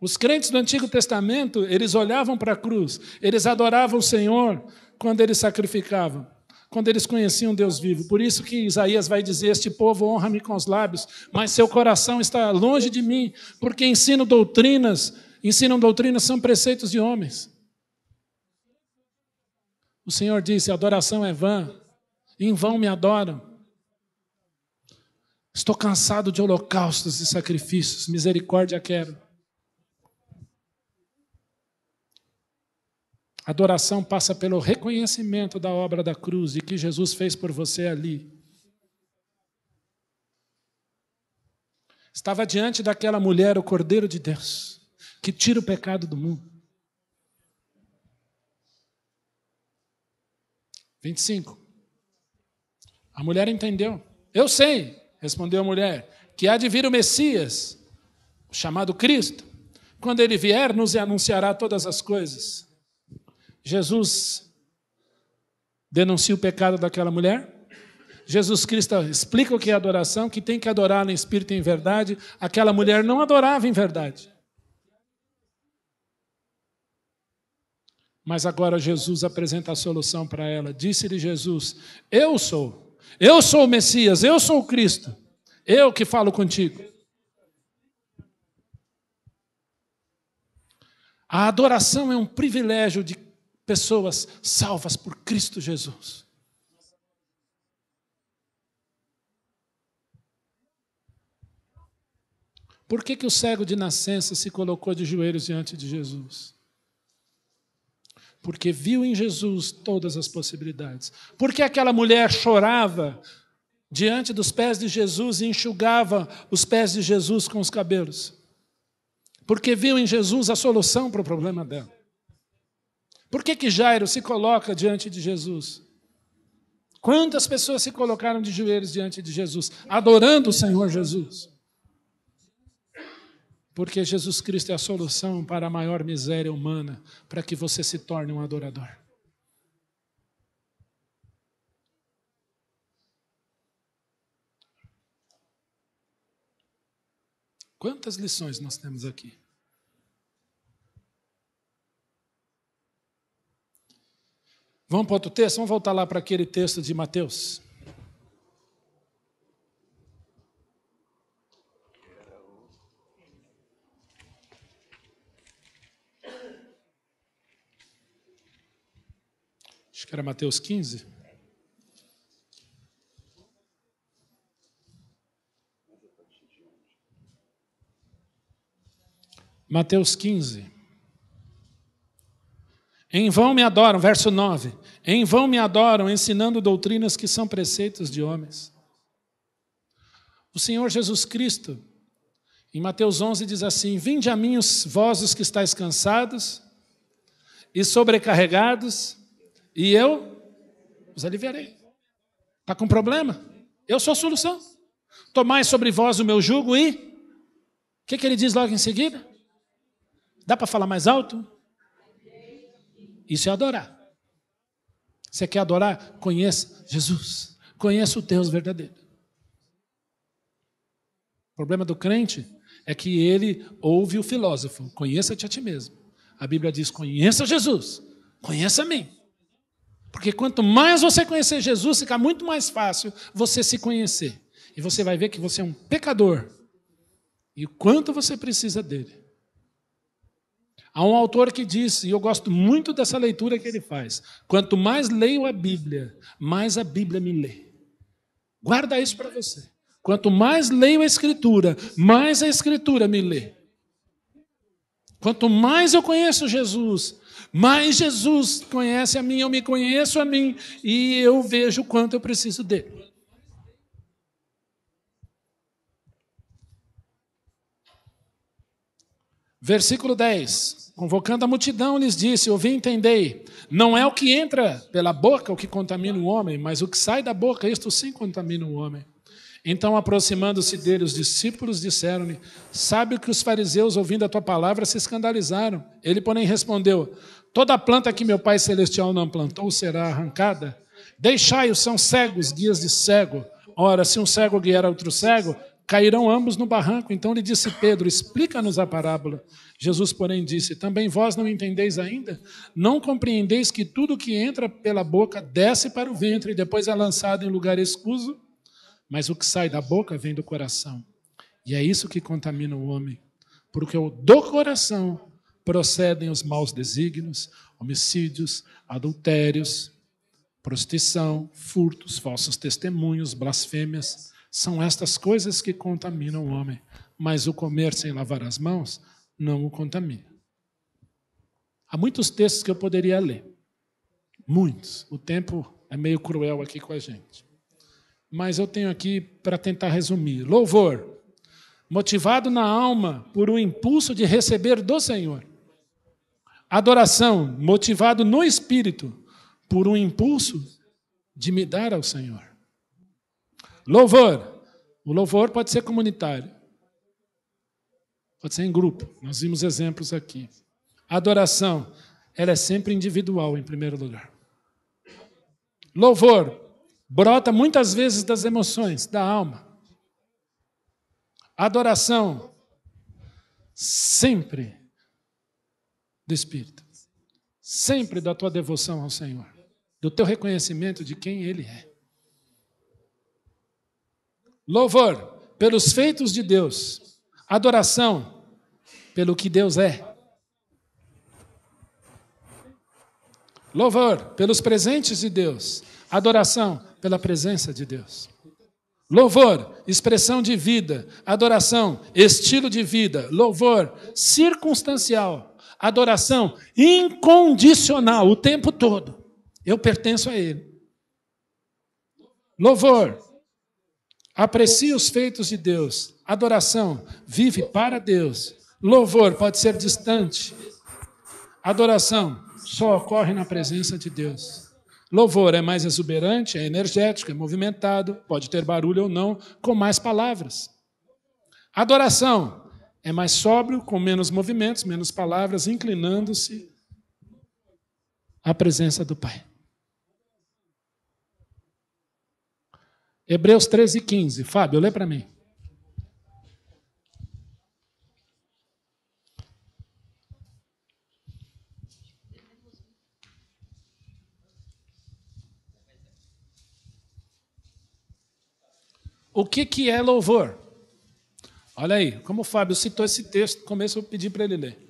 Os crentes do Antigo Testamento, eles olhavam para a cruz, eles adoravam o Senhor quando eles sacrificavam, quando eles conheciam Deus vivo. Por isso que Isaías vai dizer: Este povo honra-me com os lábios, mas seu coração está longe de mim, porque ensino doutrinas, ensinam doutrinas são preceitos de homens. O Senhor disse: adoração é vã, em vão me adoram. Estou cansado de holocaustos e sacrifícios, misericórdia quero. Adoração passa pelo reconhecimento da obra da cruz e que Jesus fez por você ali. Estava diante daquela mulher o Cordeiro de Deus, que tira o pecado do mundo. 25. A mulher entendeu. Eu sei, respondeu a mulher, que há de vir o Messias, chamado Cristo. Quando ele vier, nos anunciará todas as coisas. Jesus denuncia o pecado daquela mulher. Jesus Cristo explica o que é adoração, que tem que adorar no espírito e em verdade. Aquela mulher não adorava em verdade. Mas agora Jesus apresenta a solução para ela. Disse-lhe Jesus: Eu sou, eu sou o Messias, eu sou o Cristo, eu que falo contigo. A adoração é um privilégio de pessoas salvas por Cristo Jesus. Por que, que o cego de nascença se colocou de joelhos diante de Jesus? Porque viu em Jesus todas as possibilidades. Por que aquela mulher chorava diante dos pés de Jesus e enxugava os pés de Jesus com os cabelos? Porque viu em Jesus a solução para o problema dela. Por que, que Jairo se coloca diante de Jesus? Quantas pessoas se colocaram de joelhos diante de Jesus, adorando o Senhor Jesus? Porque Jesus Cristo é a solução para a maior miséria humana, para que você se torne um adorador. Quantas lições nós temos aqui? Vamos para outro texto? Vamos voltar lá para aquele texto de Mateus. Acho que era Mateus 15. Mateus 15. Em vão me adoram, verso 9. Em vão me adoram, ensinando doutrinas que são preceitos de homens. O Senhor Jesus Cristo, em Mateus 11, diz assim: Vinde a mim, os vós os que estáis cansados e sobrecarregados, e eu os aliviarei. Está com problema? Eu sou a solução. Tomai sobre vós o meu jugo e. O que, que ele diz logo em seguida? Dá para falar mais alto? Isso é adorar. Você quer adorar? Conheça Jesus. Conheça o Deus verdadeiro. O problema do crente é que ele ouve o filósofo: conheça-te a ti mesmo. A Bíblia diz: conheça Jesus, conheça a mim. Porque quanto mais você conhecer Jesus, fica muito mais fácil você se conhecer. E você vai ver que você é um pecador. E o quanto você precisa dele Há um autor que disse, e eu gosto muito dessa leitura que ele faz: quanto mais leio a Bíblia, mais a Bíblia me lê. Guarda isso para você. Quanto mais leio a Escritura, mais a Escritura me lê. Quanto mais eu conheço Jesus, mais Jesus conhece a mim, eu me conheço a mim e eu vejo o quanto eu preciso dele. Versículo 10. Convocando a multidão, lhes disse: Ouvi e entendei. Não é o que entra pela boca o que contamina o homem, mas o que sai da boca, isto sim contamina o homem. Então, aproximando-se dele, os discípulos disseram-lhe: Sabe que os fariseus, ouvindo a tua palavra, se escandalizaram. Ele, porém, respondeu: Toda planta que meu Pai Celestial não plantou será arrancada. Deixai-os, são cegos, guias de cego. Ora, se um cego guiar outro cego, Cairão ambos no barranco. Então lhe disse Pedro: Explica-nos a parábola. Jesus, porém, disse: Também vós não entendeis ainda? Não compreendeis que tudo que entra pela boca desce para o ventre e depois é lançado em lugar escuso? Mas o que sai da boca vem do coração. E é isso que contamina o homem, porque do coração procedem os maus desígnios, homicídios, adultérios, prostituição, furtos, falsos testemunhos, blasfêmias são estas coisas que contaminam o homem, mas o comer sem lavar as mãos não o contamina. Há muitos textos que eu poderia ler, muitos. O tempo é meio cruel aqui com a gente. Mas eu tenho aqui para tentar resumir: louvor, motivado na alma por um impulso de receber do Senhor. Adoração, motivado no espírito por um impulso de me dar ao Senhor. Louvor. O louvor pode ser comunitário, pode ser em grupo. Nós vimos exemplos aqui. Adoração, ela é sempre individual, em primeiro lugar. Louvor brota muitas vezes das emoções, da alma. Adoração, sempre do Espírito, sempre da tua devoção ao Senhor, do teu reconhecimento de quem Ele é. Louvor pelos feitos de Deus. Adoração pelo que Deus é. Louvor pelos presentes de Deus. Adoração pela presença de Deus. Louvor, expressão de vida. Adoração, estilo de vida. Louvor, circunstancial. Adoração, incondicional, o tempo todo. Eu pertenço a Ele. Louvor, Aprecie os feitos de Deus. Adoração vive para Deus. Louvor pode ser distante. Adoração só ocorre na presença de Deus. Louvor é mais exuberante, é energético, é movimentado, pode ter barulho ou não, com mais palavras. Adoração é mais sóbrio, com menos movimentos, menos palavras, inclinando-se à presença do Pai. Hebreus 13, 15. Fábio, lê para mim. O que, que é louvor? Olha aí, como o Fábio citou esse texto, no começo eu pedi para ele ler.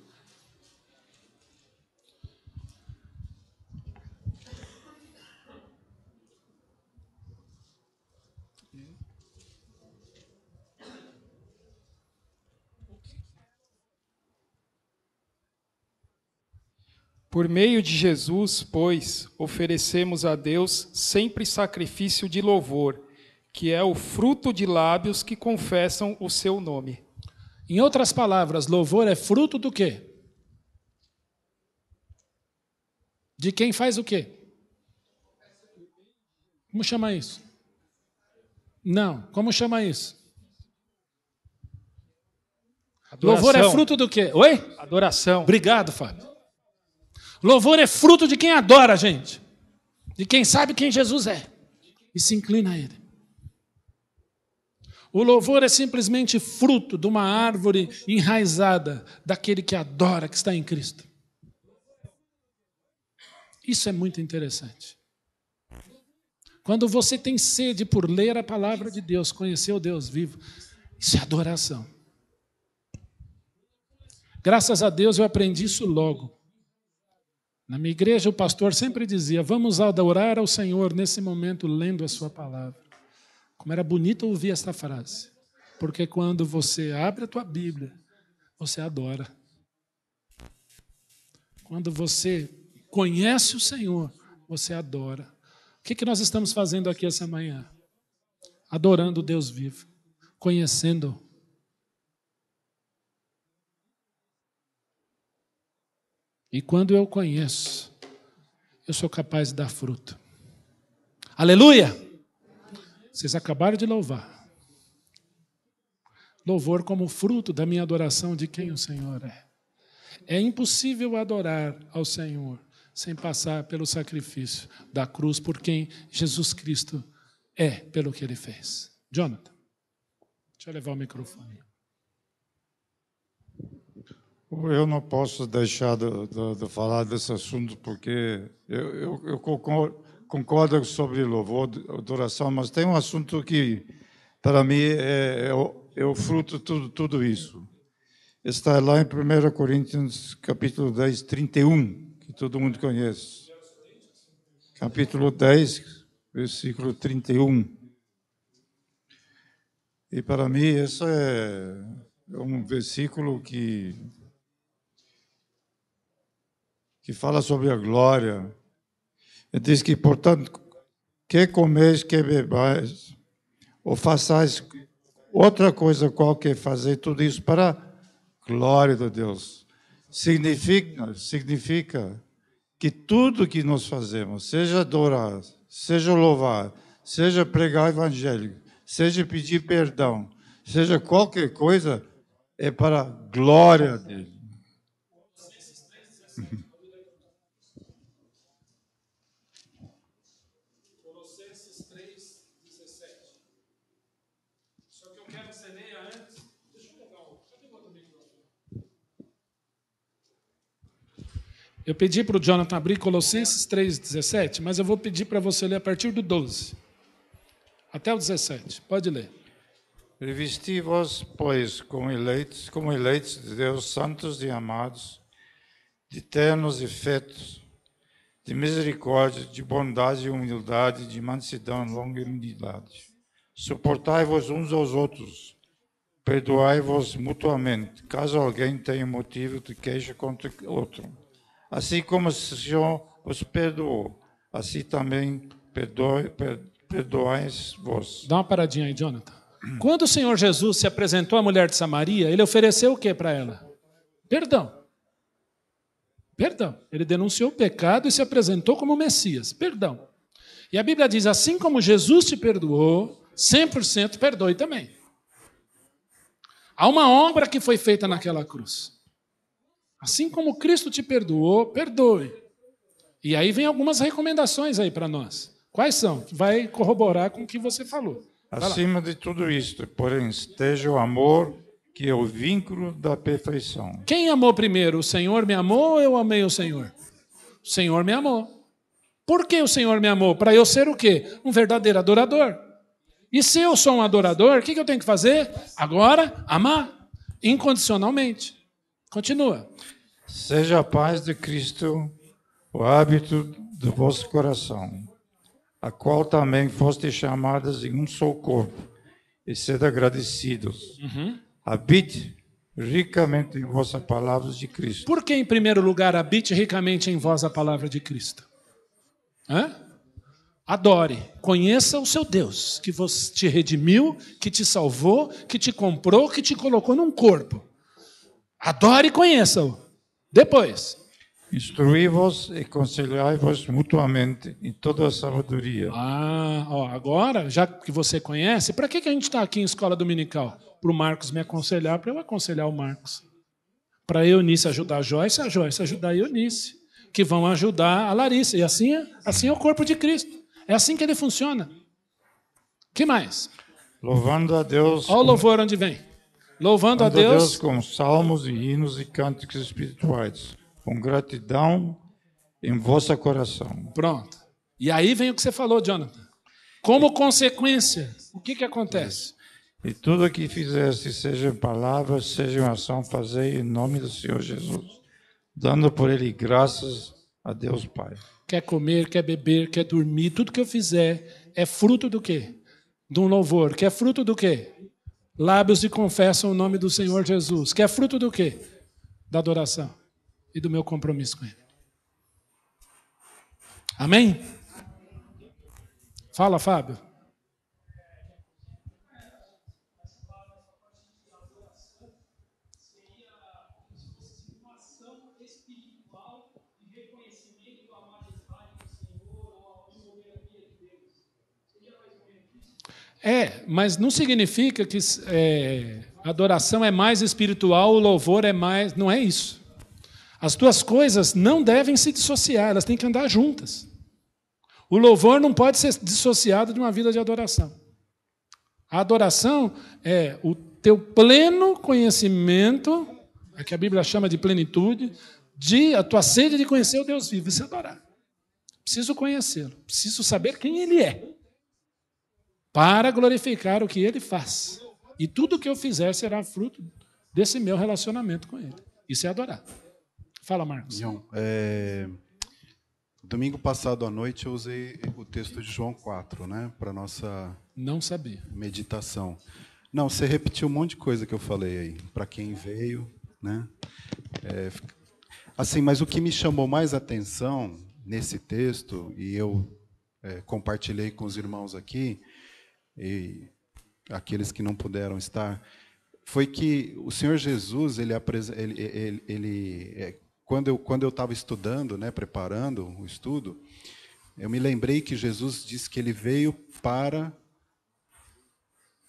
Por meio de Jesus, pois, oferecemos a Deus sempre sacrifício de louvor, que é o fruto de lábios que confessam o seu nome. Em outras palavras, louvor é fruto do quê? De quem faz o quê? Como chama isso? Não, como chama isso? Adoração. Louvor é fruto do quê? Oi? Adoração. Obrigado, Fábio. Louvor é fruto de quem adora, gente. De quem sabe quem Jesus é e se inclina a Ele. O louvor é simplesmente fruto de uma árvore enraizada daquele que adora, que está em Cristo. Isso é muito interessante. Quando você tem sede por ler a palavra de Deus, conhecer o Deus vivo, isso é adoração. Graças a Deus eu aprendi isso logo. Na minha igreja, o pastor sempre dizia: Vamos adorar ao Senhor nesse momento, lendo a Sua palavra. Como era bonito ouvir essa frase. Porque quando você abre a tua Bíblia, você adora. Quando você conhece o Senhor, você adora. O que, que nós estamos fazendo aqui essa manhã? Adorando o Deus vivo, conhecendo-o E quando eu conheço, eu sou capaz de dar fruto. Aleluia! Vocês acabaram de louvar. Louvor como fruto da minha adoração de quem o Senhor é. É impossível adorar ao Senhor sem passar pelo sacrifício da cruz por quem Jesus Cristo é, pelo que ele fez. Jonathan, deixa eu levar o microfone. Eu não posso deixar de, de, de falar desse assunto, porque eu, eu, eu concordo, sobre louvor, adoração, mas tem um assunto que, para mim, é, é, o, é o fruto de tudo, tudo isso. Está lá em 1 Coríntios, capítulo 10, 31, que todo mundo conhece. Capítulo 10, versículo 31. E para mim, esse é, é um versículo que que fala sobre a glória. Ele diz que, portanto, que comeis, que bebais, ou façais outra coisa qualquer, fazer tudo isso para a glória de Deus. Significa, significa que tudo que nós fazemos, seja adorar, seja louvar, seja pregar o evangelho, seja pedir perdão, seja qualquer coisa, é para a glória dele. Colossenses 3, 17. Só que eu quero que você leia antes. Deixa eu pegar o. Cadê o outro microfone? Eu pedi para o Jonathan abrir Colossenses 3,17, mas eu vou pedir para você ler a partir do 12 até o 17. Pode ler. Revesti-vos, pois, como eleitos, como eleitos de Deus, santos e amados, de ternos e fetos, de misericórdia, de bondade e humildade, de mansidão e longanimidade. Suportai-vos uns aos outros, perdoai-vos mutuamente, caso alguém tenha motivo de queixa contra outro. Assim como o Senhor os perdoou, assim também perdoe, perdoais vos Dá uma paradinha aí, Jonathan. Quando o Senhor Jesus se apresentou à mulher de Samaria, ele ofereceu o que para ela? Perdão. Perdão. Ele denunciou o pecado e se apresentou como Messias. Perdão. E a Bíblia diz: assim como Jesus te perdoou, 100% perdoe também. Há uma obra que foi feita naquela cruz. Assim como Cristo te perdoou, perdoe. E aí vem algumas recomendações aí para nós. Quais são? Vai corroborar com o que você falou. Acima de tudo isto, porém, esteja o amor que é o vínculo da perfeição. Quem amou primeiro? O Senhor me amou ou eu amei o Senhor? O Senhor me amou. Por que o Senhor me amou? Para eu ser o quê? Um verdadeiro adorador. E se eu sou um adorador, o que eu tenho que fazer? Agora, amar incondicionalmente. Continua. Seja a paz de Cristo o hábito do vosso coração, a qual também foste chamadas em um só corpo, e sede agradecidos. Uhum habite ricamente em vossa palavra de Cristo. Por que, em primeiro lugar, habite ricamente em vós a palavra de Cristo? Hã? Adore, conheça o seu Deus, que te redimiu, que te salvou, que te comprou, que te colocou num corpo. Adore e conheça-o. Depois. Instruí-vos e conciliai-vos mutuamente em toda a sabedoria. Ah, ó, agora, já que você conhece, para que, que a gente está aqui em escola dominical? para o Marcos me aconselhar, para eu aconselhar o Marcos. Para a Eunice ajudar a Joyce, a Joyce ajudar a Eunice, que vão ajudar a Larissa. E assim é, assim é o corpo de Cristo. É assim que ele funciona. que mais? Louvando a Deus. Olha o louvor onde vem. Louvando a Deus, a Deus com salmos e hinos e cânticos espirituais, com gratidão em vosso coração. Pronto. E aí vem o que você falou, Jonathan. Como consequência, o que, que acontece? E tudo o que fizeste, seja em palavra, seja em ação, fazei em nome do Senhor Jesus, dando por ele graças a Deus Pai. Quer comer, quer beber, quer dormir, tudo que eu fizer é fruto do quê? De um louvor, que é fruto do quê? Lábios que confessam o nome do Senhor Jesus, que é fruto do quê? Da adoração e do meu compromisso com Ele. Amém? Fala, Fábio. É, mas não significa que é, adoração é mais espiritual, o louvor é mais. Não é isso. As duas coisas não devem se dissociar, elas têm que andar juntas. O louvor não pode ser dissociado de uma vida de adoração. A adoração é o teu pleno conhecimento, é que a Bíblia chama de plenitude, de a tua sede de conhecer o Deus vivo e se é adorar. Preciso conhecê-lo, preciso saber quem ele é para glorificar o que ele faz. E tudo que eu fizer será fruto desse meu relacionamento com ele. Isso é adorar. Fala, Marcos. João, é... domingo passado à noite eu usei o texto de João 4, né, para nossa não sabia meditação. Não, você repetiu um monte de coisa que eu falei aí, para quem veio, né? É... Assim, mas o que me chamou mais atenção nesse texto e eu é, compartilhei com os irmãos aqui e aqueles que não puderam estar, foi que o Senhor Jesus, ele, ele, ele, ele é, quando eu quando eu estava estudando, né, preparando o estudo, eu me lembrei que Jesus disse que ele veio para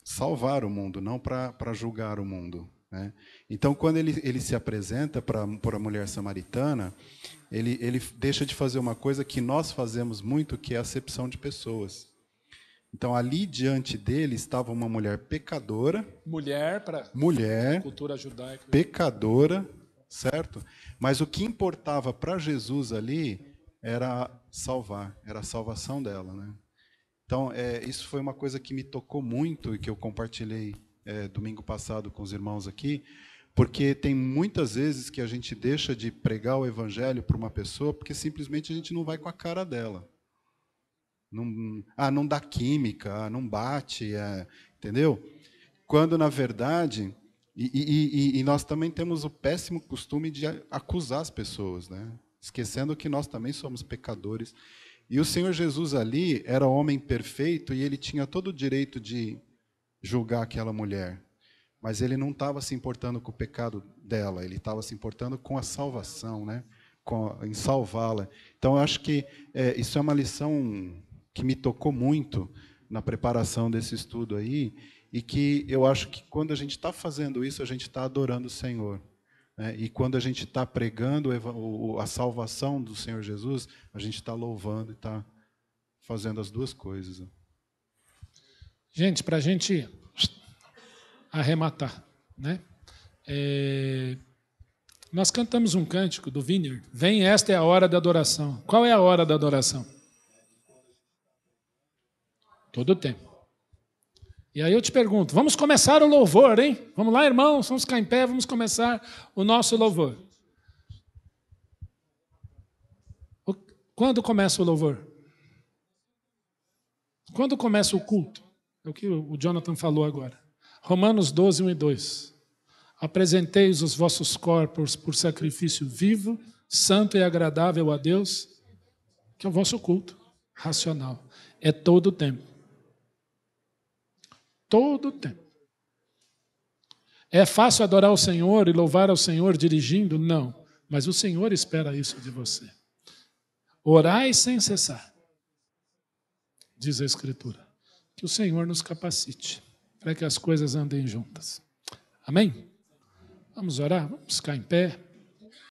salvar o mundo, não para julgar o mundo. Né? Então, quando ele, ele se apresenta para a mulher samaritana, ele, ele deixa de fazer uma coisa que nós fazemos muito, que é a acepção de pessoas. Então ali diante dele estava uma mulher pecadora. Mulher para mulher cultura judaica. Pecadora, certo? Mas o que importava para Jesus ali era salvar, era a salvação dela, né? Então é, isso foi uma coisa que me tocou muito e que eu compartilhei é, domingo passado com os irmãos aqui, porque tem muitas vezes que a gente deixa de pregar o evangelho para uma pessoa porque simplesmente a gente não vai com a cara dela. Não, ah, não dá química, ah, não bate, é, entendeu? Quando, na verdade, e, e, e, nós também temos o péssimo costume de acusar as pessoas, né? esquecendo que nós também somos pecadores. E o Senhor Jesus ali era homem perfeito e ele tinha todo o direito de julgar aquela mulher. Mas ele não estava se importando com o pecado dela, ele estava se importando com a salvação, né? Com, em salvá-la. Então, eu acho que é, isso é uma lição que me tocou muito na preparação desse estudo aí, e que eu acho que quando a gente está fazendo isso, a gente está adorando o Senhor. Né? E quando a gente está pregando a salvação do Senhor Jesus, a gente está louvando e está fazendo as duas coisas. Gente, para a gente arrematar, né? É... Nós cantamos um cântico do Vineyard. Vem, esta é a hora da adoração. Qual é a hora da adoração? Todo o tempo. E aí eu te pergunto, vamos começar o louvor, hein? Vamos lá, irmãos, vamos ficar em pé, vamos começar o nosso louvor. Quando começa o louvor? Quando começa o culto? É o que o Jonathan falou agora. Romanos 12, 1 e 2. Apresenteis os vossos corpos por sacrifício vivo, santo e agradável a Deus, que é o vosso culto racional. É todo o tempo todo o tempo. É fácil adorar o Senhor e louvar ao Senhor dirigindo? Não, mas o Senhor espera isso de você. Orai sem cessar, diz a Escritura. Que o Senhor nos capacite para que as coisas andem juntas. Amém? Vamos orar? Vamos ficar em pé.